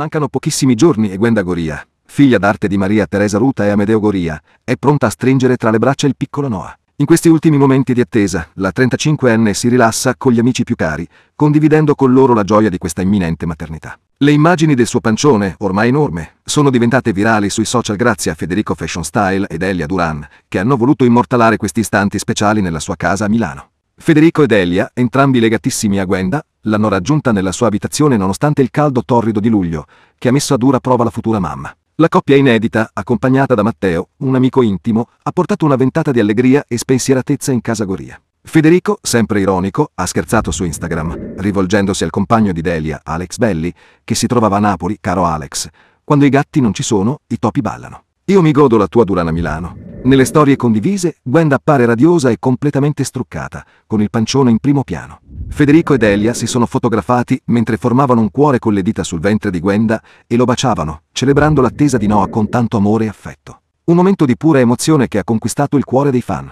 Mancano pochissimi giorni e Gwenda Goria, figlia d'arte di Maria Teresa Ruta e Amedeo Goria, è pronta a stringere tra le braccia il piccolo Noah. In questi ultimi momenti di attesa, la 35enne si rilassa con gli amici più cari, condividendo con loro la gioia di questa imminente maternità. Le immagini del suo pancione, ormai enorme, sono diventate virali sui social grazie a Federico Fashion Style ed Elia Duran, che hanno voluto immortalare questi istanti speciali nella sua casa a Milano. Federico ed Elia, entrambi legatissimi a Gwenda, l'hanno raggiunta nella sua abitazione nonostante il caldo torrido di luglio, che ha messo a dura prova la futura mamma. La coppia inedita, accompagnata da Matteo, un amico intimo, ha portato una ventata di allegria e spensieratezza in casa Goria. Federico, sempre ironico, ha scherzato su Instagram, rivolgendosi al compagno di Delia, Alex Belli, che si trovava a Napoli, caro Alex. Quando i gatti non ci sono, i topi ballano. Io mi godo la tua Durana Milano. Nelle storie condivise, Gwen appare radiosa e completamente struccata, con il pancione in primo piano. Federico ed Elia si sono fotografati mentre formavano un cuore con le dita sul ventre di Gwenda e lo baciavano, celebrando l'attesa di Noah con tanto amore e affetto. Un momento di pura emozione che ha conquistato il cuore dei fan.